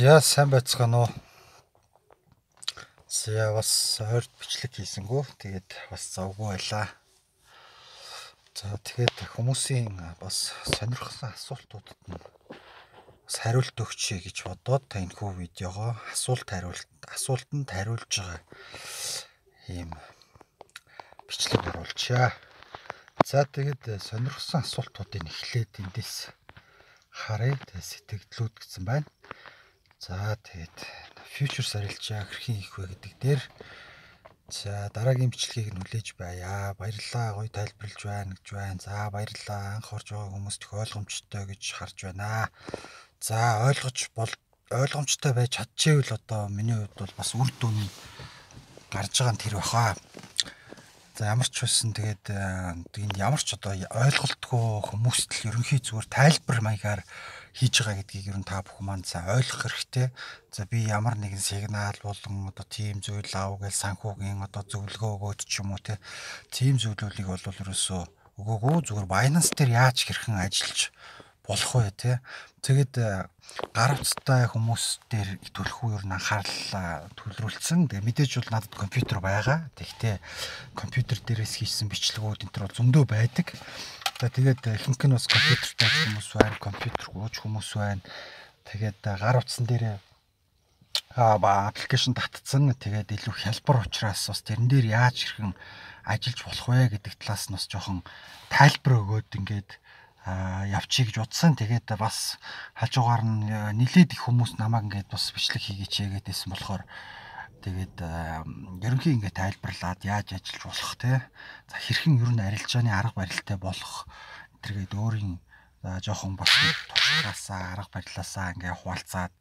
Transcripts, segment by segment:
За сайн байцгаана уу. За бас ойрт бичлэг хийсэнгүү. Тэгээд бас завгүй байлаа. За тэгээд хүмүүсийн бас сонирхсан асуултуудад нь бас хариулт өгчээ гэж бодоод та энэ хүү видеогоо асуулт хариулт асуултанд хариулж байгаа ийм бичлэг оруулчаа. За тэгээд сонирхсан асуултуудыг эхлээд эндээс харъя. Тэгээд сэтгэлдлүүд гэсэн байна. За тэгээд future сарилчаа хэрхэн хийх вэ гэдэг дээр за дараагийн бичлэгийг нь хүлээж байя. Баярлалаа. Гоё тайлбарлаж байна гэж байна. За баярлалаа. Анх орж байгаа хүмүүст их ойлгомжтой гэж харж байна. За ойлгож бол ойлгомжтой байж чадчихвэл одоо миний хувьд бол бас үр дүн гарч байгаа нь тэр баха. За ямар ч байсан тэгээд энд ямар ч одоо ойлголтгүй хүмүүст л ерөнхий зүгээр тайлбар маягаар хийж байгаа гэдгийг ер нь та бүхэн маань за ойлгох хэрэгтэй. За би ямар нэгэн сигнал болон одоо тийм зүйл аав гэж санхүүгийн одоо зөвлөгөө өгөөд ч юм уу тийм зүйлүүдийг бол ерөөсөө өгөөгөө зүгээр Binance дээр яаж хэрхэн ажиллаж болох вэ те. Тэгэд э, гар утстай хүмүүс дээр төлөхгүй юу н анхаарал э, төвлөрүүлсэн. Тэгээ мэдээж бол надад компьютер байгаа. Тэгтээ компьютер дээрээс хийсэн бичлэгүүд энэ төр бол зөндөө байдаг. За тэгээд э, ихэнх нь бас компьютертэй хүмүүс байна, компьютер гууч хүмүүс байна. Тэгээд гар утсан дээрээ аа аппликейшн татцсан. Тэгээд илүү хялбар учраас бас тэрэн дээр яаж хэрхэн ажиллаж болох вэ гэдэг талаас нь бас жоохон тайлбар өгөөд ингээд явчих гэж утсан. Тэгээд бас хажуугаар нь э, нилээд их хүмүүс намайг ингээд бас бичлэг хийгээч гэдээсэн болохоор тэгээд э, ерөнхийн ингээд тайлбарлаад яаж ажиллаж болох те. За хэрхэн ер нь арилжааны арга барилтай болох тэргээд өөрийн э, жоохон бас тусгаасаа арга барилаасаа ингээд хуваалцаад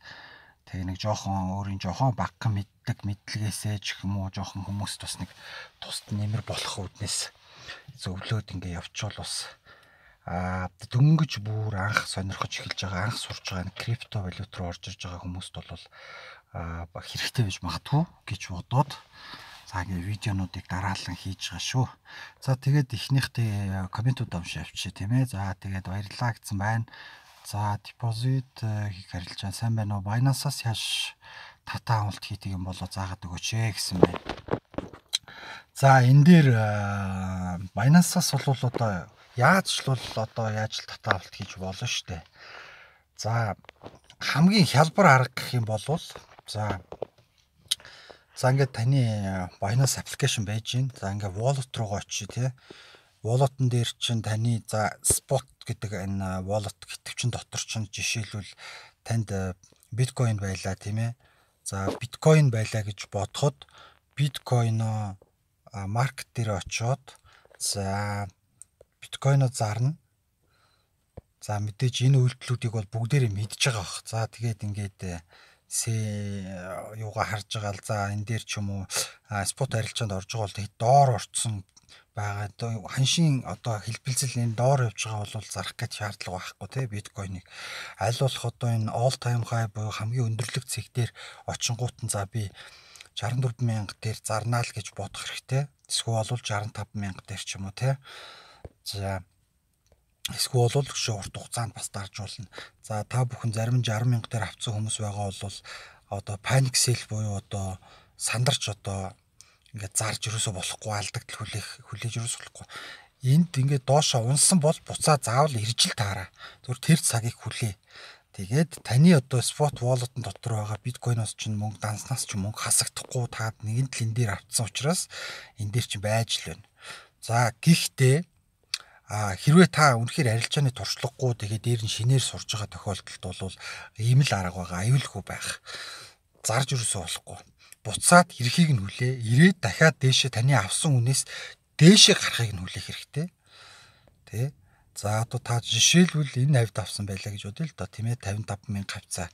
тэгээ нэг жоохон өөрийн жоохон багка мэддэг мэдлэгээсээ ч юм уу жоохон хүмүүс бас нэг тусд нэмэр болох үднэс зөвлөөд ингээд явчихвал бас а дөнгөж бүр анх сонирхож эхэлж байгаа анх сурж байгаа крипто валют руу орж ирж байгаа хүмүүст бол а хэрэгтэй байж магадгүй гэж бодоод за ингээ видеонуудыг дараалан хийж байгаа шүү. За тэгээд эхнийхдээ комментууд амш авчи тийм ээ. За тэгээд баярлалаа гэсэн байна. За депозит хийх арилжаа сайн байна уу? Binance-аас яаж татаа амлалт хийдэг юм болоо заагаад өгөөч ээ гэсэн байна. За энэ дээр Binance-аас бол одоо яаж л бол одоо яаж л татаа авалт хийж болно шүү дээ. За хамгийн хялбар арга гэх юм бол за за ингээд таны Binance application байж гин. За ингээд wallet руугаа очие тий. Wallet-ын дээр чинь таны за spot гэдэг энэ wallet гэтвчин дотор чинь жишээлбэл танд биткойн байлаа тийм ээ. За биткойн байлаа гэж бодоход биткойноо маркет дээр очоод за биткойно зарна. За мэдээж энэ үйлдэлүүдийг бол бүгдээрээ мэдж байгаа бох. За тэгээд ингээд сэ э, юугаа харж байгаа л за энэ дээр ч юм уу спорт арилжаанд орж байгаа бол доор орцсон байгаа. Ханшийн одоо хэлбэлзэл энэ доор явж байгаа бол зарах гэж шаардлага байхгүй тий биткойныг. Аль болох одоо энэ all time high буюу хамгийн өндөрлөг зэг дээр очингуут нь за би 64 мянга дээр зарнаа л гэж бодох хэрэгтэй. Эсвэл бол 65 мянга дээр ч юм уу те. За эсвэл бол өшөө урт хугацаанд бас даржуулна. За та бүхэн зарим 60 мянга дээр авцсан хүмүүс байгаа бол одоо паник сел буюу одоо сандарч одоо ингээд зарж юусоо болохгүй алдагдл хүлээх хүлээж юусоо болохгүй. Энд ингээд доошоо унсан бол буцаа заавал иржил таараа. Зүгээр тэр цагийг хүлээ. Тэгээд таны одоо spot wallet-ын дотор байгаа биткойноос чинь мөнгө данснаас ч мөнгө хасагдахгүй та нэгэн л энэ дээр автсан учраас энэ дээр чинь байж л байна. За гэхдээ а хэрвээ та үнэхээр арилжааны туршлагагүй тэгээд дээр нь шинээр сурж байгаа тохиолдолд бол ийм л арга байгаа аюулгүй байх. Зарж юусоо болохгүй. Буцаад эрхийг нь хүлээ. Ирээд дахиад дээшээ таны авсан үнээс дээшээ гарахыг нь хүлээх хэрэгтэй. Тэ? За одоо та жишээлбэл энэ хавьд авсан байлаа гэж бодъё л да тийм ээ 55 мянга хавцаа.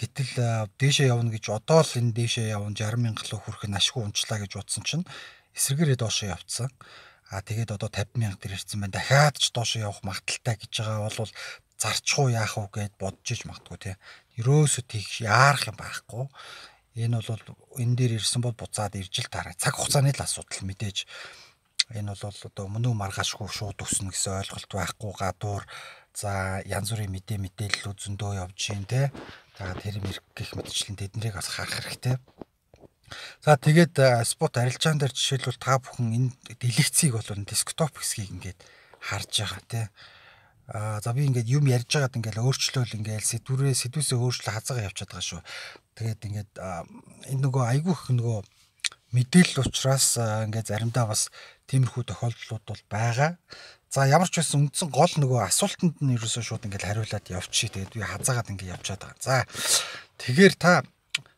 Гэтэл дээшээ явна гэж одоо л энэ дээшээ явна 60 мянга руу хүрэх нь ашгүй унчлаа гэж бодсон чинь эсэргээрээ доошоо явцсан. А тэгээд одоо 50 мянга төр ирсэн байна. Дахиад ч доошоо явах магадaltaй гэж байгаа бол зарчих уу яах уу гэд бодож иж магадгүй тийм. Ерөөсөө тийх яарах юм байхгүй. Энэ бол энэ дээр ирсэн бол буцаад ирж л таараа. Цаг хугацааны л асуудал мэдээж Энэ бол одоо мөнөө маргаашгүй шууд өснө гэсэн ойлголт байхгүй гадуур за янз бүрийн мэдээ мэдээлэл үзэндөө явж гин те. За тэр мэрэг гих мэтчлэн тэднийг бас харах хэрэгтэй. За тэгээд спот арилжаан дээр жишээлбэл та бүхэн энэ делекцийг бол десктоп хэсгийг ингээд харж байгаа тий. А за би ингээд юм ярьж байгаад ингээд өөрчлөөл ингээд сэдвүрээ сэдвүүсээ өөрчлө хазгаа явчихад байгаа шүү. Тэгээд ингээд энэ нөгөө айгүйх нөгөө мэдээлэл учраас ингээд заримдаа бас тиймэрхүү тохиолдлууд бол байгаа. За ямар ч байсан үндсэн гол нөгөө асуултанд нь ерөөсөө шууд ингээд хариулаад явчихъя. Тэгээд би хазаагаад ингээд явчихад байгаа. За тэгэхээр та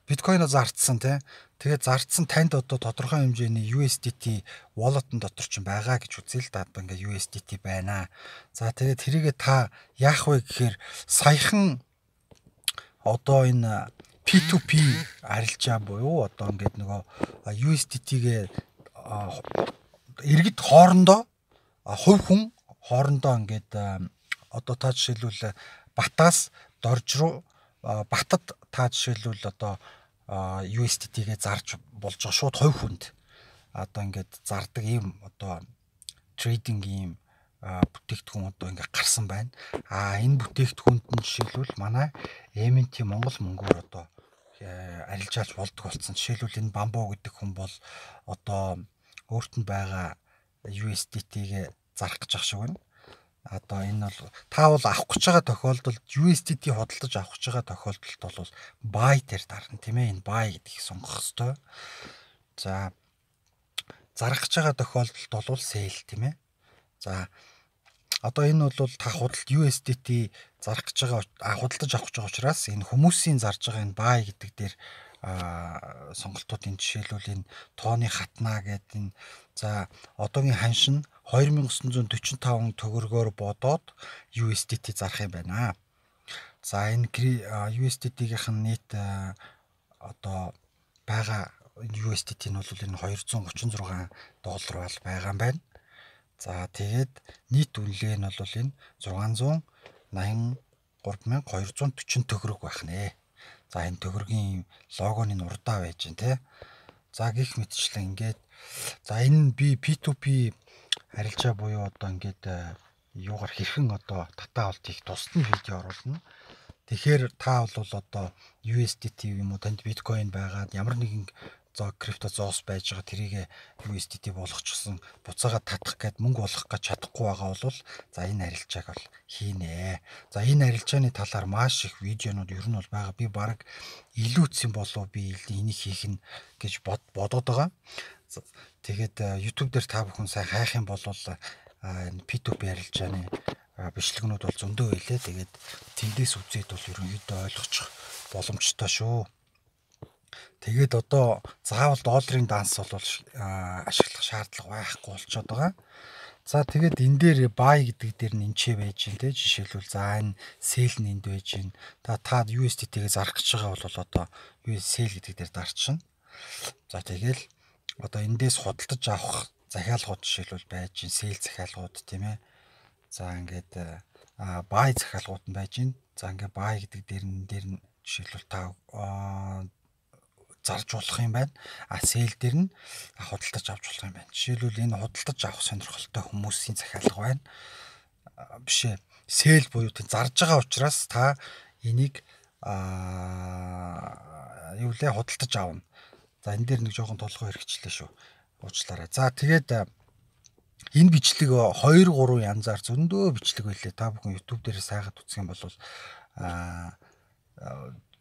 биткойно зарцсан тий. Тэгээд зарцсан танд одоо тодорхой хэмжээний USDT wallet-ын дотор ч байгаа гэж үзье л да. Ингээд USDT байна. За тэгээд тэрийгээ та яах вэ гэхээр саяхан одоо энэ P2P арилжаа буюу одоо ингээд нөгөө USDT-гээ иргэд хоорондоо хувь хүн хоорондоо ингээд одоо та жишээлбэл батаас дорж руу батад та жишээлбэл одоо USDT-гээ зарж болж байгаа шууд хувь хүнд одоо ингээд зардаг ийм одоо трейдинг ийм бүтээгдэхүүн одоо ингээ гарсан байна. А энэ бүтээгдэхүүнд нь жишээлбэл манай MNT Монгол мөнгөөр одоо Э, арилж алж болдог болсон. Жишээлбэл энэ бамбо гэдэг хүн бол одоо өөртөнд байгаа USDT-гээ зарах гэж ах шиг байна. Одоо энэ бол та бол авах гэж байгаа тохиолдолд USDT хөдөлж авах гэж байгаа тохиолдолд бол buy дээр дарна тийм ээ. Энэ buy гэдгийг сонгох хэвээр. За зарах гэж байгаа тохиолдолд бол sell тийм ээ. За одоо энэ бол та худалд USDT зарах гэж байгаа худалдаж авах гэж байгаа учраас энэ хүмүүсийн зарж байгаа энэ бай гэдэг дээр сонголтуудын жишээлбэл энэ тооны хатнаа гэдэг энэ за одоогийн ханшин 2945 төгрөгөөр бодоод USDT зарах юм байна. За энэ USDT-гийнх нь нийт одоо байгаа USDT нь бол энэ 236 доллар бол байгаа юм байна. За тэгээд нийт үнэлгээ нь бол энэ 683240 төгрөг байх нэ. За энэ төгрөгийн логоны нь урдаа байж гэн тий. За гих мэтчлэн ингээд за энэ би P2P харилцаа буюу одоо ингээд э, юугаар хэрхэн одоо татаа олт их тусдын видео оруулна. Тэгэхээр та бол одоо USDT юм уу танд биткойн байгаад ямар нэгэн за крипто зоос байж байгаа тэрийг USDT болгочихсон буцаага татах гэд мөнгө болгох гэж чадахгүй байгаа бол за энэ арилжааг бол хийнэ. За энэ арилжааны талаар маш их видеонууд ер нь бол байгаа. Би баг илүүцсэн болов би энийг хийх нь гэж бодоод байгаа. Тэгээд э, YouTube дээр та бүхэн сайн хайх юм бол э, энэ P2P арилжааны э, бичлэгнүүд бол зөндөө хэлээ. Тэгээд тэндээс үзээд бол ерөнхийдөө ойлгочих боломжтой шүү. Тэгээд одоо заавал долларын данс бол ашиглах шаардлага байхгүй болчиход байгаа. За тэгээд энэ дээр buy гэдэг дээр нь энчээ байж гин те жишээлбэл за энэ sell нь энд байж гин. Та та USDT-гээ зарах гэж байгаа бол одоо US sell гэдэг дээр дарчихна. За тэгэл одоо эндээс худалдаж авах захиалгууд жишээлбэл байж гин, sell захиалгууд тийм ээ. За ингээд buy захиалгууд нь байж гин. За ингээд buy гэдэг дээр нь дээр нь жишээлбэл та зарж болох юм байна. А сел дээр нь худалдаж авч болох юм байна. Жишээлбэл энэ худалдаж авах сонирхолтой хүмүүсийн захиалга байна. Биш ээ. Сел буюу тийм зарж байгаа учраас та энийг аа юу лээ худалдаж авна. За энэ дээр нэг жоохон толгой хэрэгчлээ шүү. Уучлаарай. За тэгээд энэ бичлэг 2 3 янзаар зөндөө бичлэг байлээ. Та бүхэн YouTube дээр сайхад үзэх юм бол аа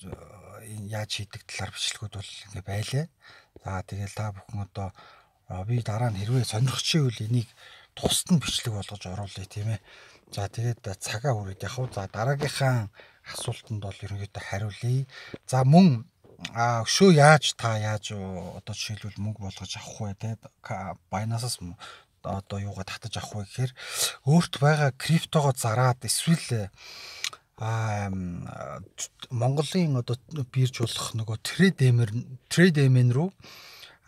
энэ яаж хийдэг талаар бичлэгүүд бол ингээ байлаа. За тэгэл та бүхэн одоо би дараа нь хэрвээ сонирхч ивэл энийг тусад нь бичлэг болгож оруулъя тийм ээ. За тэгээд цагаа үрээд яг уу за дараагийнхаа асуултанд бол ерөнхийдөө хариулъя. За мөн а өшөө яаж та яаж одоо жишээлбэл мөнгө болгож авах вэ те байнасаас одоо юугаа татаж авах вэ гэхээр өөрт байгаа криптогоо зараад эсвэл Монголын одоо бирж болох нөгөө трейд эмэр трейд эмэн рүү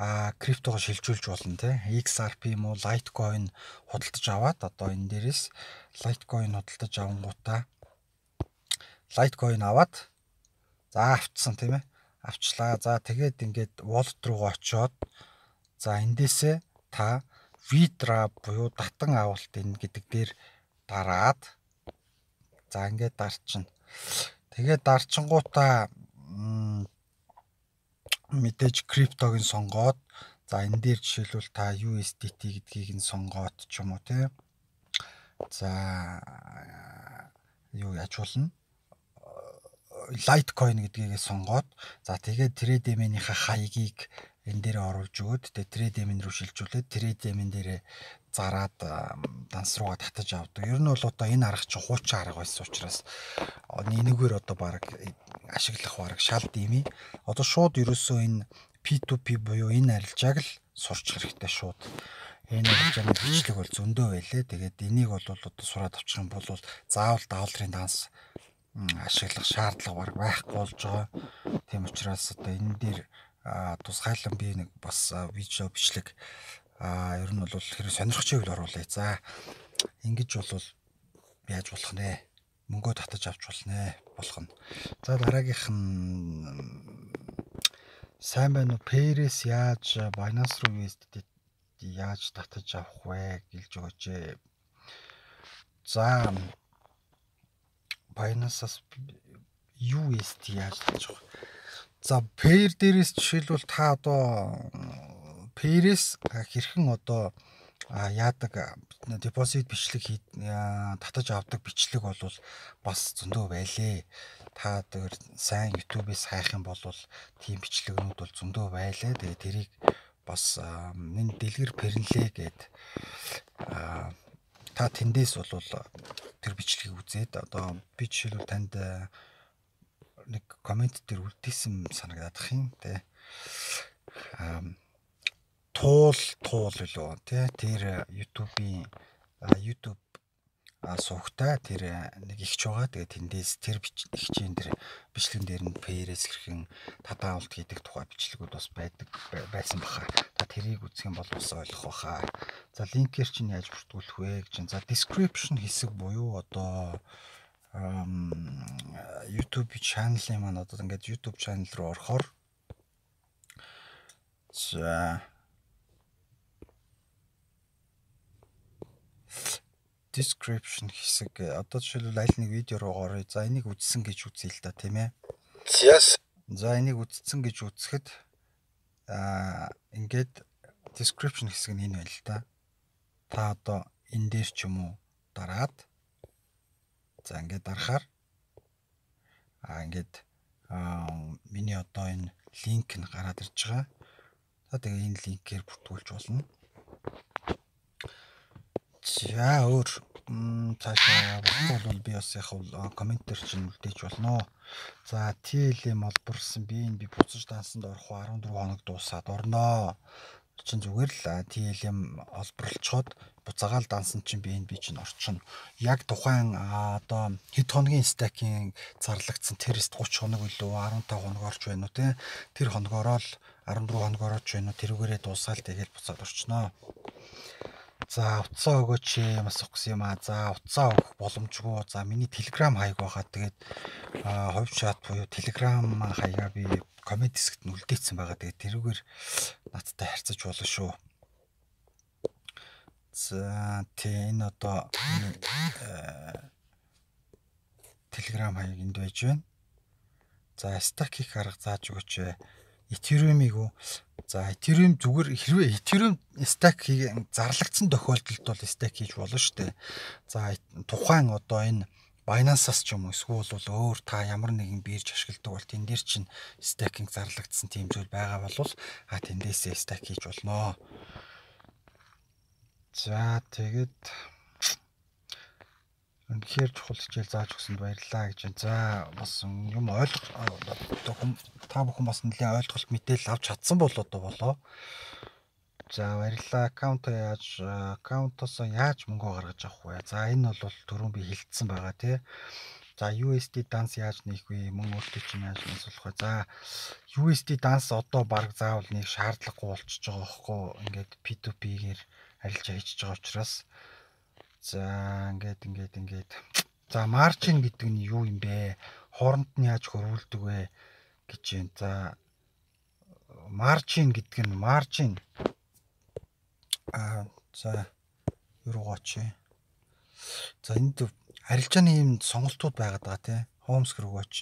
а криптого шилжүүлж болно те XRP юм уу Litecoin худалдаж аваад одоо энэ дээрээс Litecoin худалдаж авангуудаа Litecoin аваад за авцсан тийм ээ авчлаа за тэгээд ингээд wallet руугаа очиод за эндээсээ та Vidra буюу татан авалт энэ гэдэг дээр дараад За ингээд дарчин. Тэгээд дарчингуудаа мэдээж криптогийн сонгоод за энэ дээр жишээлбэл та USDT гэдгийг нь сонгоод ч юм уу те. За юу ячуулна. Litecoin гэдгийг сонгоод за тэгээд трейдэмийнхаа хаягийг энэ дээр оруулж өгөөд тэгээ трейд эмэн рүү шилжүүлээд трейд эмэн дээрээ зараад данс руугаа татаж авдаг. Ер нь бол одоо энэ арга чи хуучин арга байсан учраас энэгээр одоо баг э, ашиглах баг шалд ими. Одоо шууд ерөөсөө энэ P2P буюу энэ арилжааг л сурч хэрэгтэй шууд. Энэ арилжааны хвчлэг бол зөндөө байлээ. Тэгээд энийг бол одоо сураад авчих юм бол заавал даавлын данс ашиглах шаардлага баг байхгүй болж байгаа. Тийм учраас одоо энэ дээр тусгайлан би нэг бас видео бичлэг а ер нь бол хэрэг сонирхч хэвэл оруулъя. За ингэж бол яаж болох нэ? Мөнгөө татаж авч болно болох нь. За дараагийнх нь сайн байна уу? Пэрэс яаж Binance руу USDT яаж татаж авах вэ гэлж өгөөч. За Binance-аас USDT яаж татаж авах вэ? За pair дээрээс жишээлбэл та одоо pair-с хэрхэн одоо а яадаг депозит бичлэг татаж авдаг бичлэг бол бас зөндөө байлээ. Та тэр сайн YouTube-ээс хайх юм бол тийм бичлэгнүүд бол зөндөө байлаа. Тэгээ тэрийг бас нэн дэлгэр пэрнлээ гэд та тэндээс бол тэр бичлэгийг үзээд одоо би жишээлбэл танд нэг комент дээр үлдээсэн санагдах юм тий. Аа туул туул үлөө тий. Тэр э, YouTube-ийн YouTube сухтай тэр э, нэг ихч байгаа. Тэгээ тэндээс тэр ихчийн тэр бичлэгэн дээр нь PR-с хэрхэн татаалт хийдэг тухай бичлэгүүд бас байдаг байсан баха. Та тэрийг үзэх юм бол бас ойлгох баха. За линкээр чинь яаж бүртгүүлэх вэ гэж. За description хэсэг буюу одоо YouTube чаналын маань одоо ингээд YouTube чанал руу орохоор за description хэсэг одоо жишээлбэл аль нэг видео руу оръё. За энийг үзсэн гэж үзье л да тийм ээ. Yes. За энийг үзсэн гэж үзэхэд аа ингээд description хэсэг нь энэ байл л да. Та одоо энэ дээр ч юм уу дараад За ингээд дарахаар аа ингээд миний одоо энэ линк нь гараад ирж байгаа. За тэгээ энэ линкээр бүртгүүлж болно. За өөр цаашаа бол би бас яг комментэр чинь үлдээж болно. За TLM олборсон би энэ би буцаж дансанд орох 14 хоног дуусаад орноо чин зүгээр л TLM олборлцоход буцаагаал дансан чинь би энэ би чинь орчин. Яг тухайн одоо хэд хоногийн стакийн зарлагдсан тест 30 хоног үлээ 15 хоног орж байна уу те. Тэр хоногоор л 14 хоног орж байна уу тэрүүгээрээ дуусаал тэгэл буцаад орчноо. За утсаа өгөөч бас ухс юм аа. За утсаа өгөх боломжгүй. За миний Telegram хаяг байгаа. Тэгээд ховь чат буюу Telegram хаягаа би комент хэсэгт нь үлдээсэн байгаа. Тэгээ тэрүүгээр надтай харьцаж болно шүү. За тий энэ одоо э, Telegram хаяг энд байж байна. За stack хийх арга зааж өгөөч. Э, Ethereum-ийг үү. За Ethereum зүгээр хэрвээ Ethereum stack хийгээ зарлагдсан тохиолдолд бол stack хийж болно шүү дээ. За тухайн одоо энэ Binance-аас ч юм уу эсвэл бол өөр та ямар нэгэн бирж ашигладаг бол тэн дээр чинь staking зарлагдсан тийм зүйл байгаа бол а тэндээсээ stack хийж болно. За тэгээд үнэхээр чухал хичээл зааж өгсөнд баярлалаа гэж байна. За бас юм ойлгох та бүхэн бас нэлээд ойлголт мэдээлэл авч чадсан болоо болоо. За баярлалаа. Аккаунтаа яаж аккаунтаасаа яаж мөнгө гаргаж авах вэ? За энэ бол түрүүн би хилцсэн байгаа тий. За USD данс яаж нээх вэ? Мөн өөртөө чинь яаж нэмсүүлэх вэ? За USD данс одоо баг заавал нэг шаардлагагүй болчихж байгаа бохоггүй. Ингээд P2P-гээр арилж ажиллаж байгаа учраас за ингээд ингээд ингээд за маржин гэдэг нь юу юм бэ? Хооронд нь яаж хөрвүүлдэг вэ гэж байна. За маржин гэдэг нь маржин Аа за юугооч. За энд арилжааны юм сонголтууд байгаад байгаа тий. Homes гэргооч.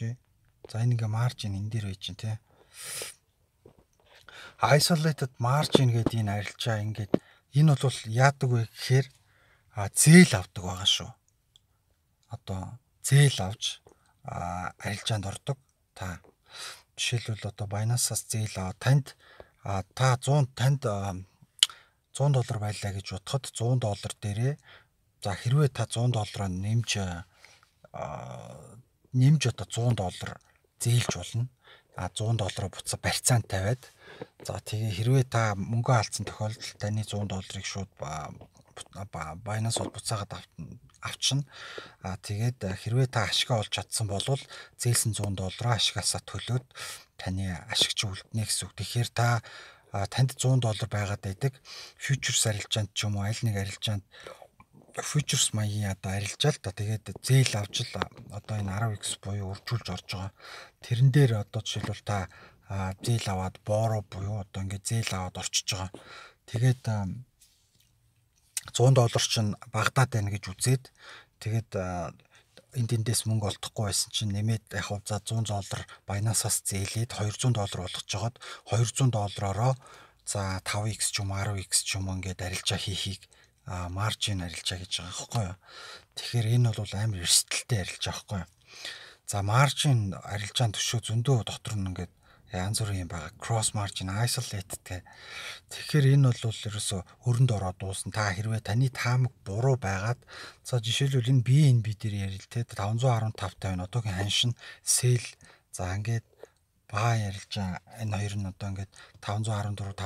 За энэ ингээ маржин энэ дээр байж чинь тий. Isolated margin гэдэг энэ арилжаа ингээд энэ бол яадаг вэ гэхээр а зээл авдаг байгаа шүү. Одоо зээл авч арилжаанд ордог та. Жишээлбэл одоо Binance-аас зээл аваад танд та 100 танд 100 доллар байлаа гэж бодоход 100 доллар дээрээ за хэрвээ та 100 доллараа нэмж нэмж одоо 100 доллар зээлж болно. А 100 доллараа буцаа барьцаанд тавиад за тэгээ хэрвээ та мөнгө алдсан тохиолдолд таны 100 долларыг шууд Binance бол буцаагаад авчна. А тэгээд хэрвээ та ашиг олж чадсан бол зээлсэн 100 доллараа ашигаасаа төлөөд таны ашигч үлднэ гэсэн үг. Тэгэхээр та танд 100 доллар байгаад байдаг. Futures арилжаанд ч юм уу аль нэг арилжаанд futures маягийн одоо арилжаал та тэгээд зээл авч л одоо энэ 10x буюу үржүүлж орж байгаа. Тэрэн дээр одоо жишээлбэл та зээл аваад боороо буюу одоо ингээд зээл аваад орчиж байгаа. Тэгээд 100 доллар чинь багтаад байна гэж үзээд тэгээд энд тэндээс мөнгө олдохгүй байсан чинь нэмээд яг за 100 доллар Binance-аас зээлээд 200 доллар болгож жогод 200 доллараароо за 5x ч юм 10x ч юм ингээд арилжаа хийхийг а маржин арилжаа гэж байгаа байхгүй юу. Тэгэхээр энэ бол амар эрсдэлтэй арилжаа байхгүй юу. За маржин арилжаан төшөө зөндөө дотор нь ингээд янз бүрийн байгаа кросс маржин isolateтэй. Тэгэхээр энэ бол ерөөсө өрөнд ороод дуусна. Та хэрвээ таны таамаг буруу байгаад за жишээлбэл энэ бие энэ би дээр ярил те 515 тавина одоогийн ханшин сел за ингээд баа ярилж байгаа энэ хоёр нь одоо ингээд 514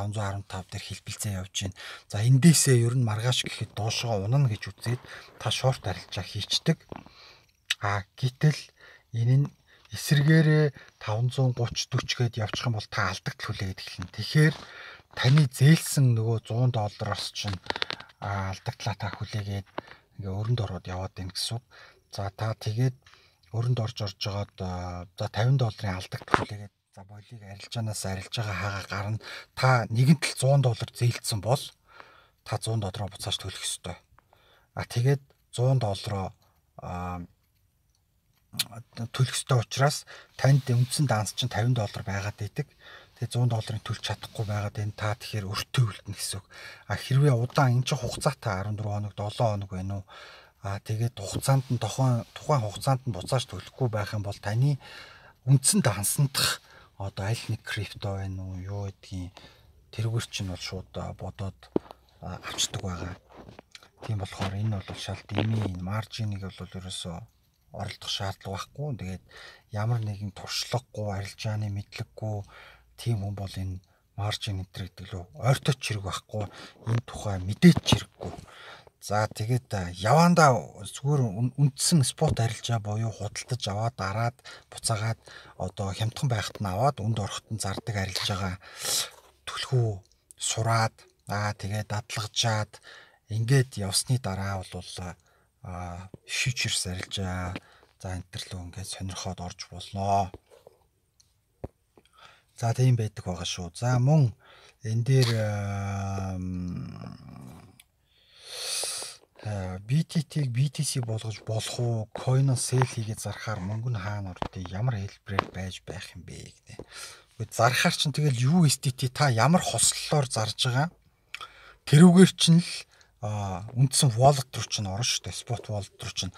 515 дээр хэлбэлцээ явж байна. За эндээсээ ер нь маргааш гэхэд доошоо унана гэж үзээд та шорт арилжаа хийчдэг. А гítэл энэ нь эсэргээрээ 530 40 гээд явчих юм бол та алдагдал хүлээгээд эхэлнэ. Тэгэхээр таны зээлсэн нөгөө 100 доллараас чинь алдагдлаа та хүлээгээд ингээ өрөнд ороод яваад байна гэсэн. За та тэгээд өрөнд орж орж жагаад за 50 долларын алдагдлаа хүлээгээд за болийг арилжаанаас арилж байгаа хаага гарна. Та нэгэнт л 100 доллар зээлсэн бол та 100 доллараа буцааж төлөх ёстой. А тэгээд 100 доллараа төлөх ёстой учраас танд үндсэн данс чинь 50 доллар байгаад байдаг. Тэгээ 100 долларын төлж чадахгүй байгаад энэ та тэгэхээр өртөө үлдэнэ гэсэн үг. А хэрвээ удаан эн чинь хугацаатай 14 хоног 7 хоног байна уу? А тэгээд хугацаанд нь тохон тухайн хугацаанд нь буцааж төлөхгүй байх юм бол таны үндсэн дансандах одоо аль нэг крипто байна уу? Юу гэдгийг тэргээр чинь бол шууд бодоод авчдаг байгаа. Тийм болохоор энэ бол шалт эмийн маржиныг бол ерөөсөө оролдох шаардлага байхгүй. Тэгээд ямар нэгэн туршлагагүй, арилжааны мэдлэггүй тийм хүн бол энэ маржин энтер гэдэг лөө ойрточ хэрэг байхгүй. Энэ тухай мэдээч хэрэггүй. За тэгээд яванда зүгээр үндсэн спорт арилжаа буюу худалдаж аваад араад буцаагаад одоо хямдхан байхад нь аваад үнд ороход нь зардаг арилжаагаа төлхөө сураад аа тэгээд дадлагжаад ингээд явсны дараа бол шивчэр сарилжаа. За энтэрлөө ингээд сонирхоод орж болноо. За тийм байдаг байгаа шүү. За мөн энэ дээр BTT-г BTC болгож болох уу? Coin-о sell хийгээд зархаар мөнгө нь хаана ордгийг ямар хэлбэрээр байж байх юм бэ гэдэг. Гэхдээ зархаар чинь тэгэл USDT та ямар хослолоор зарж байгаа? Тэрүүгээр чинь л а үндсэн wallet төр чинь орно шүү дээ. Spot wallet төр чинь.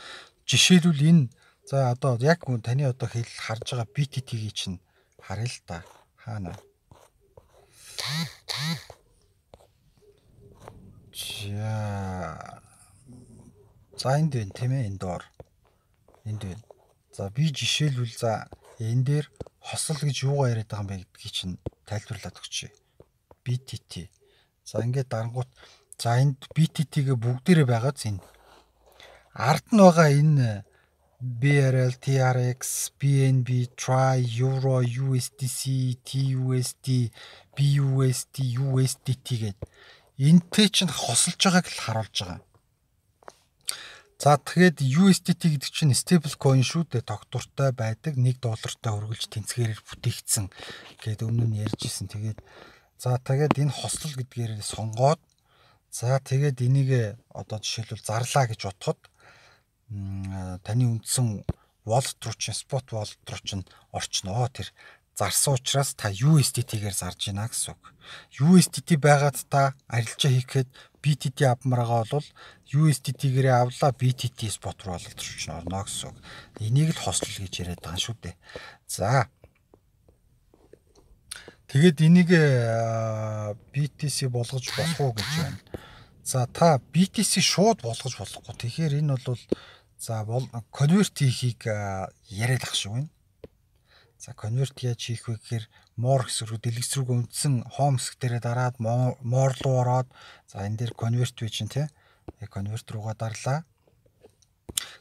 Жишээлбэл энэ за одоо яг таны одоо хэл харж байгаа BTT-ийг чинь харъя л да. Хаана? За. За энд байна тийм ээ энд доор. Энд байна. За би жишээлбэл за энэ дээр хосол гэж юугаар яриад байгаа юм бэ гэдгийг чинь тайлбарлаад өгчээ. BTT. За ингээд дарангуут За энд BTT-гээ бүгдээрээ байгаа зэн. Ард нь байгаа энэ BRL, TRX, BNB, Try, Euro, USDC, TUSD, BUSD, USDT гээд энтэй чинь хосолж байгааг л харуулж байгаа. За тэгээд USDT гэдэг чинь stable coin шүү дээ. Тогтвортой байдаг 1 доллартай үргэлж тэнцгэрээр бүтээгдсэн гэдээ өмнө нь ярьжсэн. Тэгээд за тэгээд энэ хослол гэдгээр сонгоод За тэгээд энийг одоо жишээлбэл зарлаа гэж бодоход таны үндсэн wallet руу чи spot wallet руу чи орчноо тэр зарсан учраас та USDT-гээр зарж байна гэсэн үг. USDT байгаад та арилжаа хийхэд BTT авмаргаа бол USDT-гээрээ авлаа BTT spot руу wallet руу чи орно гэсэн үг. Энийг л хослол гэж яриад байгаа шүү дээ. За Тэгээд энийг э, BTC болгож болох уу гэж байна. За та BTC шууд болгож болохгүй. Тэгэхээр энэ бол за конверт хийхийг э, яриад ах шиг байна. За конверт яаж хийх вэ гэхээр мор хэсрүү дэлгэсрүүг үндсэн хоом хэсэг дээрээ дараад мор руу ороод за энэ дээр конверт вэ чинь те конверт э, руугаа дарлаа.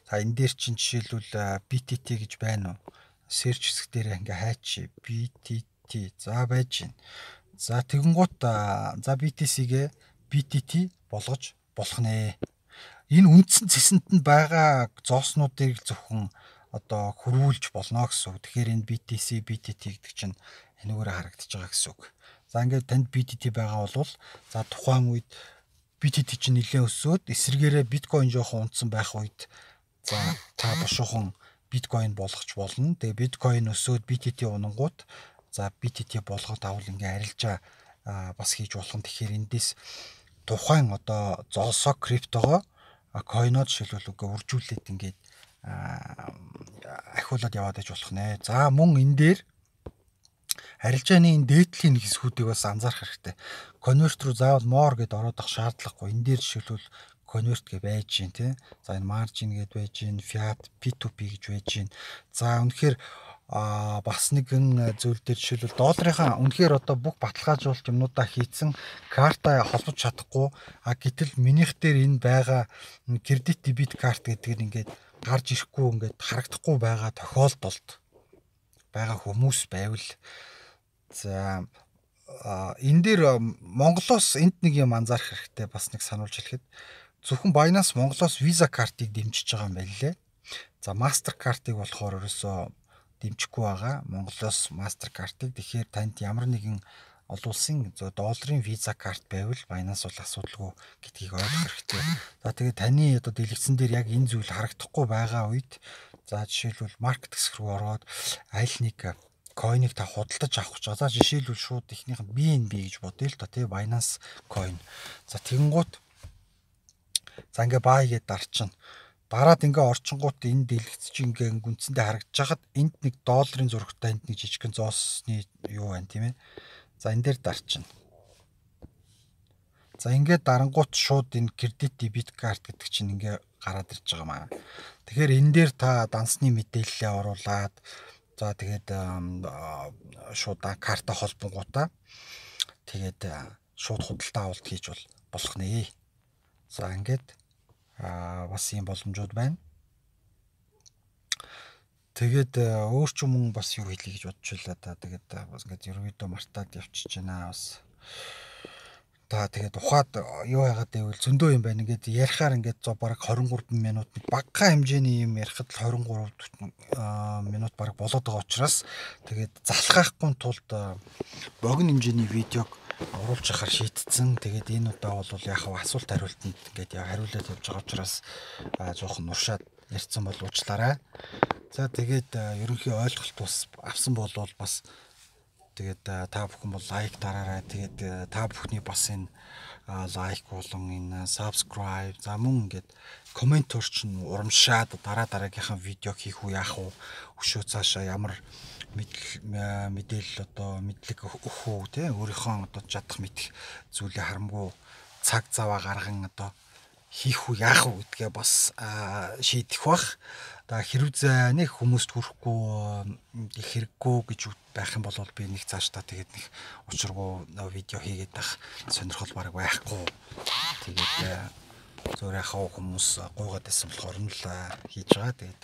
За энэ дээр чинь жишээлбэл BTT гэж байна уу? Search хэсэг дээрээ ингээ хайчи BTT BT за байж гин. За тэгэнгუთ за BTC-гээ BTT болгож болох нэ. Энэ үндсэн цэсэнд нь байгаа зооснуудыг зөвхөн одоо хөрвүүлж болно гэсэн үг. Тэгэхээр энэ BTC, BTT гэдэг чинь энэгээр харагдаж байгаа гэсэн үг. За ингээд танд BTT байгаа бол за тухайн үед BTT чинь нэлээд өсөөд эсэргээрээ биткойн жоохон унтсан байх үед за та бушуухан биткойн болгоч болно. Тэгээ биткойн өсөөд BTT унангууд За би тэдээ болгоод авал ингээ арилжаа бас хийж болох нь тэгэхээр эндээс тухайн одоо золсоо криптогоо койнод шилбэл ингээ үржүүлээд ингээд ахиулаад яваад иж болох нэ. За мөн энэ дээр арилжааны энэ дээдлийн хэсгүүдийг бас анзаарах хэрэгтэй. Конверт руу заавал more гэд ороод ах шаардлагагүй. Энэ дээр жишээлбэл конверт гэж байж гин тий. За энэ margin гэд байж гин, fiat P2P гэж байж гин. За үнэхээр а бас нэгэн зүйл дээр жишээлбэл долларынхаа үнэхээр одоо бүх баталгаажуулт юмнуудаа хийцэн карта холбож чадахгүй а гэтэл минийх дээр энэ байгаа кредит дебит карт гэдэг нь ингээд гарч ирэхгүй ингээд харагдахгүй байгаа тохиолдолд байгаа хүмүүс байвал за энэ дээр Монголоос энд нэг юм анзаарах хэрэгтэй бас нэг сануулж хэлэхэд зөвхөн Binance Монголоос Visa картыг дэмжиж байгаа юм байна лээ. За MasterCard-ыг болохоор ерөөсөө дэмжихгүй байгаа Монголоос Mastercard-ыг. Тэгэхээр танд ямар нэгэн олон улсын зөө долларын виза карт байвал Binance бол асуудалгүй гэдгийг ойлгох хэрэгтэй. За тэгээд таны одоо дэлгэцэн дээр яг энэ зүйл харагдахгүй байгаа үед за жишээлбэл маркет хэсэг рүү ороод аль нэг койныг та худалдаж авах гэж байгаа. За жишээлбэл шууд ихнийх нь BNB гэж бодъё л та тий Binance coin. За тэгэнгუთ за ингээ бай гэдээ дарчин. Бараад ингээ орчингууд энэ дэлгэц чи ингээ гүнцэндээ харагдаж хахад энд нэг долларын зурагтай энд нэг жижигхэн зоосны юу байна тийм ээ. За энэ дээр дарчин. За ингээд дарангуут шууд энэ кредит дебет карт гэдэг чинь ингээ гараад ирж байгаа маа. Тэгэхээр энэ дээр та дансны мэдээллээ оруулаад за тэгээд шууд карта холбонгуудаа тэгээд шууд худалдаа авалт хийж бол болох нэ. За ингээд аа бас ийм боломжууд байна. Тэгээд э, өөр ч юм бас юу хэлье гэж бодож байла да. Тэгээд э, бас ингээд ерөөдөө мартаад явчихж байна бас. Та тэгээд ухаад э, юу яагаад гэвэл зөндөө юм байна. Ингээд ярихаар ингээд зо бараг 23 минут багахан хэмжээний юм ярихад л 23 минут бараг болоод байгаа учраас тэгээд залхахгүй тулд богино хэмжээний видеог оруулж яхаар шийтцэн. Тэгээд энэ удаа бол яг хав асуулт хариултанд ингээд яа хариулаад явж байгаа учраас жоохон нуршаад ярьсан бол уучлаарай. За тэгээд ерөнхий ойлголт бас авсан бол бас тэгээд та бүхэн бол лайк дараарай. Тэгээд та бүхний бас энэ лайк болон энэ subscribe за мөн ингээд комент орчин урамшаад дараа дараагийнхаа видео хийх үе яах вэ? Өшөө цаашаа ямар мэдээлэл одоо мэдлэг өгөх үү те өөрийнхөө одоо чадах мэдэх зүйлийг харамгүй цаг заваа гарган одоо хийх үү яах үү гэдгээ бас шийдэх бах. За хэрв зэний хүмүүст хүрэхгүй их хэрэггүй гэж байх юм бол би нэг цаашдаа тэгээд нэг учиргүй видео хийгээд байх сонирхол бараг байхгүй. Тэгээд э, зөөр яхаа хүмүүс гуугаад байсан болохоор нь л э, хийж байгаа. Тэгээд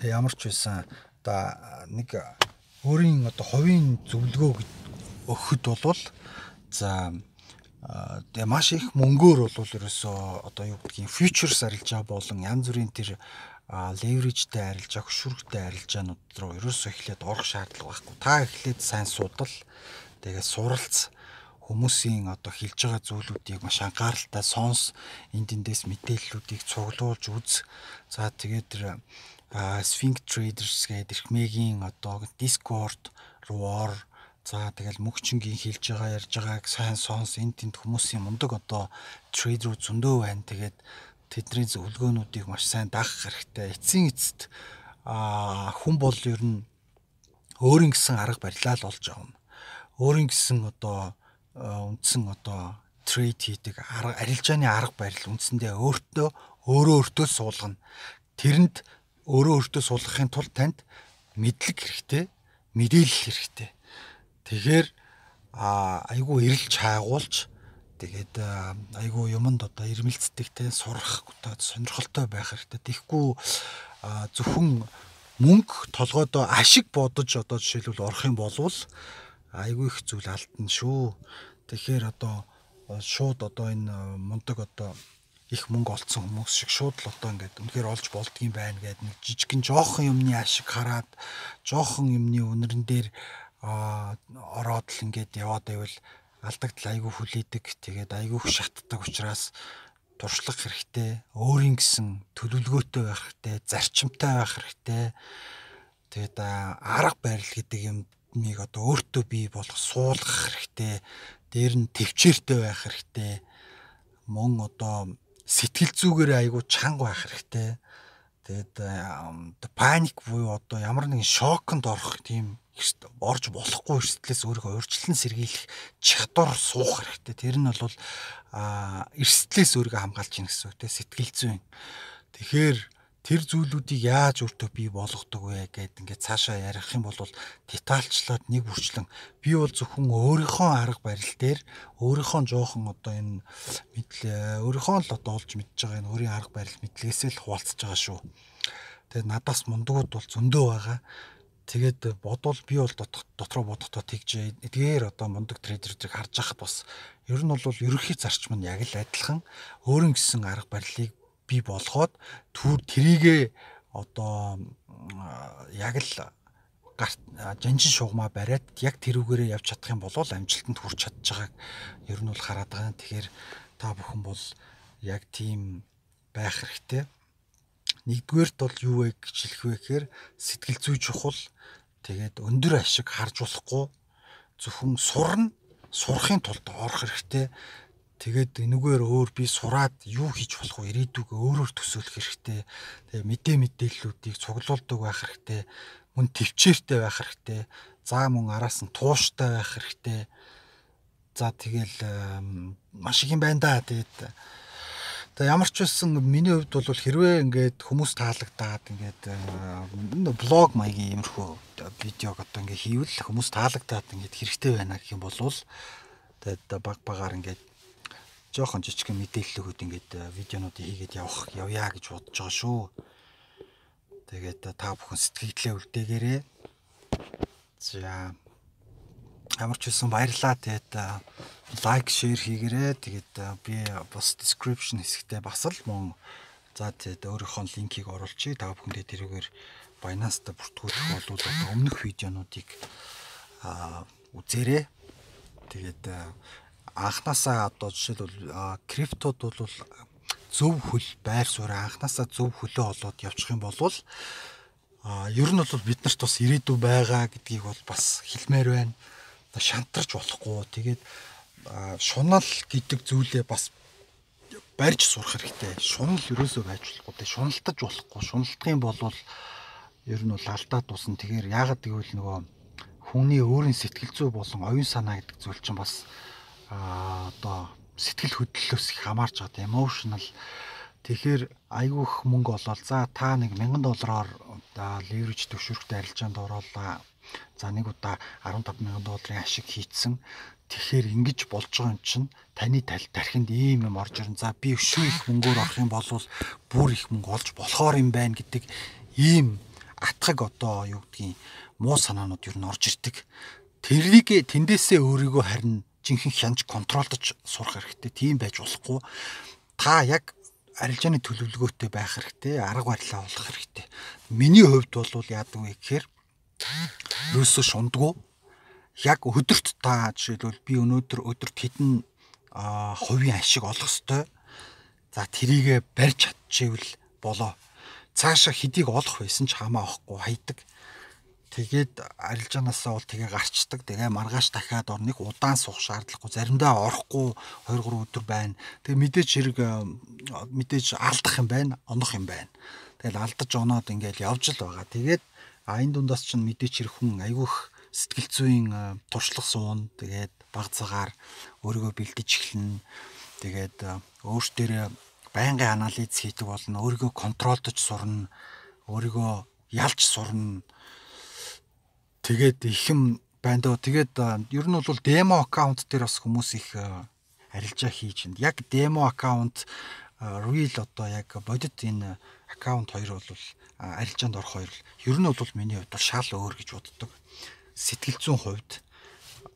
тэг ямар ч байсан одоо нэг өөрийн одоо ховийн зөвлөгөө өгөхөд болвол за тэгээ маш их мөнгөөр бол ерөөсөө одоо юу гэдгийг futures арилжаа болон янз бүрийн тэр левережтэй арилжаа, хөшүүрэгтэй арилжаанууд руу ерөөсөө эхлээд орох шаардлага байхгүй. Та эхлээд сайн судал, тэгээ суралц хүмүүсийн одоо хэлж байгаа зүйлүүдийг маш анхааралтай сонс, энд эндээс мэдээллүүдийг цуглуулж үз. За тэгээд тэр Sphinx Traders гэдэг эрхмээгийн одоо Discord руу ор За тэгэл мөнхчингийн хэлж байгаа ярьж байгааг сайн сонс эн тэнд хүмүүсийн мундаг одоо трейд руу зөндөө байна. Тэгээд тэдний зөвлөгөөнүүдийг маш сайн дагах хэрэгтэй. Эцсийн эцэст аа хүн бол ер нь өөрийн гэсэн арга барилаа л олж авна. Өөрийн гэсэн одоо үндсэн одоо трейд хийдэг арга арилжааны арга барил үндсэндээ өөртөө өөрөө өөртөө суулгана. Тэрэнд өөрөө өөртөө суулгахын тулд танд мэдлэг хэрэгтэй, мэдээлэл хэрэгтэй Тэгэхээр айгүй эрэл чаагуулж тэгээд айгүй юмд одоо ирмэлцдэгтэй сурах одоо сонирхолтой байх хэрэгтэй. Тэгэхгүй зөвхөн мөнгө толгойдоо ашиг бодож одоо жишээлбэл орох юм болвол айгүй их зүйл алдна шүү. Тэгэхээр одоо шууд одоо энэ мундаг одоо их мөнгө олцсон хүмүүс шиг шууд л одоо ингээд үнэхээр олж болдгийм байна гэдэг нэг жижигэн жоохон юмны ашиг хараад жоохон юмны үнэрэн дээр ороод л ингээд яваад байвал алдагдл айгүй хүлээдэг. Тэгээд айгүй шатдаг учраас туршлах хэрэгтэй, өөрийн гэсэн төлөвлөгөөтэй байх хэрэгтэй, зарчимтай байх хэрэгтэй. Тэгээд арга барил гэдэг юмыг одоо өөртөө бий болох суулгах хэрэгтэй. Дээр нь төвчээртэй байх хэрэгтэй. Мөн одоо сэтгэл зүгээр айгүй чанга байх хэрэгтэй. Тэгээд паник буюу одоо ямар нэгэн шоконд орох тийм орж болохгүй эрсдлээс өөрийгөө урьдчилан сэргийлэх чадвар суух хэрэгтэй. Тэр нь бол эрсдлээс өөрийгөө хамгаалж гин гэсэн үг тийм сэтгэл зүйн. Тэгэхээр тэр зүйлүүдийг яаж өөртөө бий болгодог вэ гэд ингээд цаашаа ярих юм бол детальчлаад нэг бүрчлэн би бол зөвхөн өөрийнхөө арга барил дээр өөрийнхөө жоохон одоо энэ мэдлээ өөрийнхөө л одоо олж мэдж байгаа энэ өөрийн арга барил мэдлээсээ л хуваалцж байгаа шүү. Тэгээд надаас мундагуд бол зөндөө байгаа. Тэгээд бодвол би бол дотроо бодохдоо тэгж эдгээр одоо мундаг трейдерүүдийг харж байхад бас ер нь бол ерөөхий зарчим нь яг л адилхан өөрөнгө гисэн арга барилыг бий болгоод түр трийгээ одоо яг л гарт жанжин шугамаа бариад яг тэрүүгээрээ явж чадах юм бол амжилтанд хүрч чадж байгааг ер нь бол хараад байгаа. Тэгэхээр та бүхэн бол яг тийм байх хэрэгтэй. Нэгдүгээрт бол юу вэ гэж хэлэх вэ гэхээр сэтгэл зүй чухал. Тэгээд өндөр ашиг харж болохгүй зөвхөн сурна сурахын тулд орох хэрэгтэй Тэгээд энэгээр өөр би сураад юу хийж болох вэ? Ирээдүгөө өөрөөр төсөөлөх хэрэгтэй. Тэгээ мэдээ мэдээллүүдийг цуглуулдаг байх хэрэгтэй. Мөн төвчээртэй байх хэрэгтэй. За мөн араас нь тууштай байх хэрэгтэй. За тэгэл маш их юм байна да. Тэгээд Тэгээ ямар ч байсан миний хувьд бол хэрвээ ингээд хүмүүс таалагдаад ингээд блог маягийн иймэрхүү видеог одоо ингээд хийвэл хүмүүс таалагдаад ингээд хэрэгтэй байна гэх юм бол тэгээд баг багаар ингээд жоохон жижигхэн мэдээллүүд ингээд э, видеонуудыг хийгээд явах явъя гэж бодож байгаа шүү. Тэгээд э, та бүхэн сэтгэлдээ үлдээгээрээ. За ямар ч үсэн баярлаа. Тэгээд э, лайк, шеэр хийгээрээ. Тэгээд би бас description хэсэгтээ бас л мөн за тэгээд өөрийнхөө линкийг оруулчих. Та бүхэндээ тэрүүгээр Binance-та бүртгүүлэх болвол одоо өмнөх видеонуудыг үзээрэй. Тэгээд анханасаа одоо жишээлбэл криптод бол зөв хөл байр суурь анханасаа зөв хөлөө олоод явчих юм бол а ер нь бол бид нарт бас ирээдүй байгаа гэдгийг бол бас хэлмээр байна. Шантарч болохгүй. Тэгээд шунал гэдэг зүйлээ бас барьж сурах хэрэгтэй. Шунал ерөөсөө байж болохгүй. Тэ шуналтаж болохгүй. Шуналтах юм бол ер нь бол алдаа тусна. Тэгэхээр яагаад гэвэл нөгөө хүний өөрийн сэтгэл зүй болон оюун санаа гэдэг зүйл чинь бас одоо сэтгэл хөдлөлөөс их хамаарч байгаа emotional тэгэхээр айгүйх мөнгө олоод за та нэг 1000 доллараар одоо leverage төвшөрөхт арилжаанд оруулаа за нэг удаа 15000 долларын ашиг хийцэн тэгэхээр ингэж болж байгаа юм чинь таны тал тархинд ийм юм орж ирэн за би өшөө их мөнгөөр авах юм бол бүр их мөнгө олж болохоор юм байна гэдэг ийм атгаг одоо юу гэдгийг муу санаанууд юу н орж ирдэг тэрийг тэндээсээ өөрийгөө харин жинхэнэ хянж контролдож сурах хэрэгтэй. Тийм байж болохгүй. Та яг арилжааны төлөвлөгөөтэй байх хэрэгтэй, арга барилаа олох хэрэгтэй. Миний хувьд бол яадаг вэ гэхээр юусо шундгүй. Яг өдөрт та жишээлбэл би өнөөдөр өдөрт хэдэн хувийн ашиг олох ёстой. За тэрийгэ барьж чадчихвэл болоо. Цаашаа хэдийг олох байсан ч хамаа авахгүй хайдаг. Тэгээд арилжаанаасаа бол тэгээ гарчдаг. Тэгээ маргааш дахиад ор нэг удаан суух шаардлагагүй. Заримдаа орохгүй 2 3 өдөр байна. Тэгээ мэдээж хэрэг мэдээж алдах юм байна, онох юм байна. Тэгэл алдаж оноод ингээл явж л байгаа. Тэгээд а энэ дундаас ч мэдээж хэрэг хүн айгүйх сэтгэл зүйн туршлах суун тэгээд баг цагаар өөрийгөө бэлдэж эхэлнэ. Тэгээд өөртөө байнгын анализ хийдэг болно. Өөрийгөө контролдож сурна. Өөрийгөө ялж сурна Тэгээд ихэм байна доо. Тэгээд ер нь бол демо аккаунт дээр бас хүмүүс их арилжаа хийж байна. Яг демо аккаунт real одоо яг бодит энэ аккаунт хоёр бол арилжаанд орох хоёр л ер нь бол миний хувьд бол шал өөр гэж боддог. Сэтгэл зүйн хувьд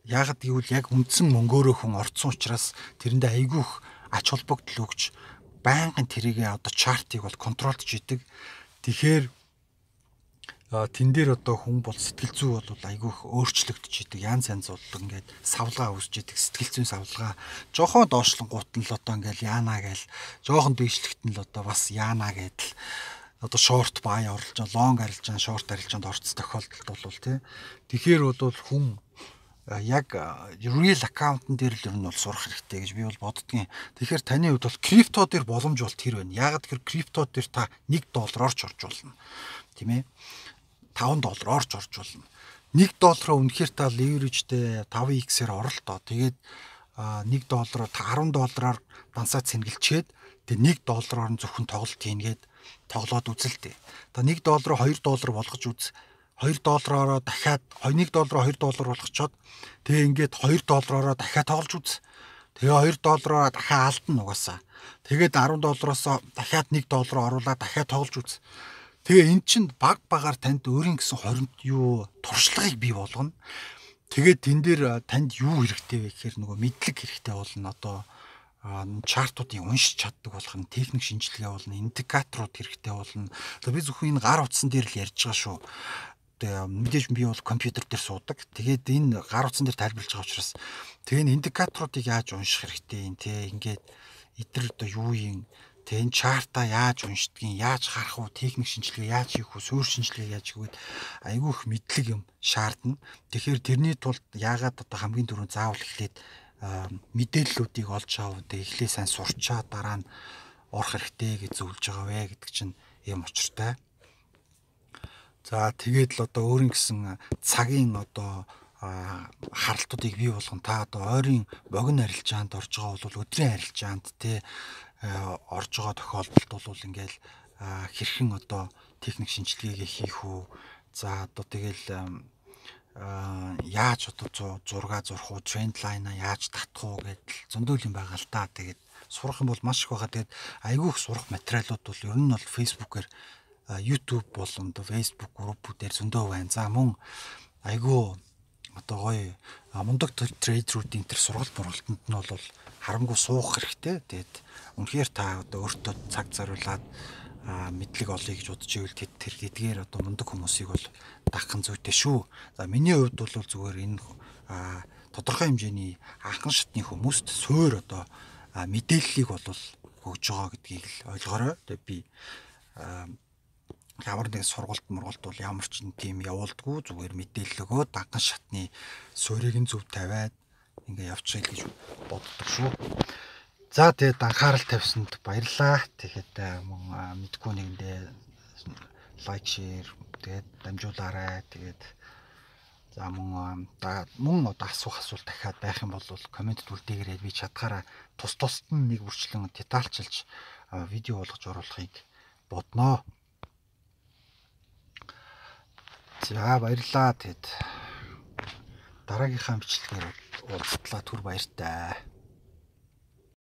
ягд гэвэл яг үндсэн мөнгөөрөө хүн орцсон учраас тэрэндээ айгүйх ач холбогдол өгч байнгын тэрийг одоо чартыг бол контролдж идэг. Тэгэхээр тэн дээр одоо хүн бол сэтгэл зүй бол айгүйх өөрчлөгдөж идэг янз янз боллог ингээд савлгаа үүсэж идэг сэтгэл зүйн савлгаа жоохон доошлонгууд нь л одоо ингээд яана гээл жоохон дээшлэгт нь л одоо бас яана гэдэл одоо шорт бай орлож лонг арилж байгаа шорт арилжаанд орц тохиолдолд бол тий Тэгэхээр бол хүн яг real аккаунтн дээр л ер нь бол сурах хэрэгтэй гэж би бол боддгийн. Тэгэхээр таны хувьд бол крипто дээр боломж бол тэр байна. Яг тэр крипто дээр та 1 доллараар ч орж болно. Тэ мэ? 5 доллараар ч орж болно. 1 доллараа үнэхээр та левережтэй 5x-ээр оролдоо. Тэгээд 1 доллараар 10 доллараар дансаа цэнгэлчээд тэгээд 1 доллараар нь зөвхөн тоглолт хийнгээд тоглоод үзэлтэй. Та 1 доллараа 2 доллар болгож үз. 2 доллараараа дахиад 1 доллараа 2 доллар болгочоод тэгээ ингээд 2 доллараараа дахиад тоглож үз. Тэгээ 2 доллараараа дахиад алдна угаасаа. Тэгээд 10 доллароос дахиад 1 доллар оруулаад дахиад тоглож үз. Тэгээ эн чинь баг багаар танд өөрийн гэсэн хоримт юу туршлагыг бий болгоно. Тэгээд тэн дээр танд юу хэрэгтэй вэ гэхээр нөгөө мэдлэг хэрэгтэй болно. Одоо чартуудыг уншиж чаддаг болох нь техник шинжилгээ болно, индикаторууд хэрэгтэй болно. Одоо би зөвхөн энэ гар утсан дээр л ярьж байгаа шүү мэдээж би бол компьютер дээр суудаг. Тэгээд энэ гар утсан дээр тайлбарлаж байгаа учраас тэгээд индикаторуудыг яаж унших хэрэгтэй юм те. Ингээд эдгээр одоо юу юм Тэ энэ чарта яаж уншдгийг, яаж харах уу, техник шинжилгээ яаж хийх үү, суурь шинжилгээ яаж хийгээд айгүй их мэдлэг юм шаардна. Тэгэхээр тэрний тулд яагаад одоо хамгийн түрүүнд заавал эхлээд мэдээллүүдийг олж аав, эхлээ сайн сурчаа дараа нь орох хэрэгтэй гэж зөвлөж байгаа вэ гэдэг чинь юм учиртай. За тэгээд л одоо өөрийн гэсэн цагийн одоо харалтуудыг бий болгон та одоо ойрын богино арилжаанд орж байгаа бол өдрийн арилжаанд те Э, орж байгаа тохиолдолд бол ингээл э, хэрхэн одоо техник шинжилгээгээ хийх үү за одоо тэгэл э, яаж одоо зурга зурх уу тренд лайна яаж татах уу гэдэл зөндөл юм байгаа л та тэгээд сурах юм бол маш их байгаа тэгээд айгүй их сурах материалууд бол ер нь бол фейсбүүкээр YouTube болон Facebook группүүдээр зөндөө байна за мөн айгүй одоо гоё мундаг трейдерүүдийн тэр сургалт мургалтанд нь бол харамгүй суух хэрэгтэй. Тэгээд үнэхээр та одоо өөртөө цаг зориулаад мэдлэг олъё гэж бодож ивэл тэд тэр эдгээр одоо мундаг хүмүүсийг бол даххан зүйтэй шүү. За миний хувьд бол зүгээр энэ тодорхой хэмжээний анхан шатны хүмүүст суур одоо мэдээллийг бол хөгж байгаа гэдгийг л ойлгоорой. Тэгээд би ямар нэг сургалт мургалт бол ямар ч тийм явуулдгүй зүгээр мэдээлэл өгөө даган шатны суурийг нь зөв тавиад ингээ явчихъя гэж боддог шүү. За тэгээд анхаарал тавьсанд баярлалаа. Тэгэхэд э, мөн мэдгүй нэгэндээ лайк, шеэр тэгээд дамжуулаарай. Тэгээд за мөн да мөн одоо асуух асуулт дахиад байх юм бол коммент үлдээгээрээ би чадхаараа тус тусад нь нэг үрчлэн детальчилж видео болгож оруулахыг бодноо. За баярлалаа тэгэд дараагийнхаа бичлэгээр уулзтлаа түр баяртай.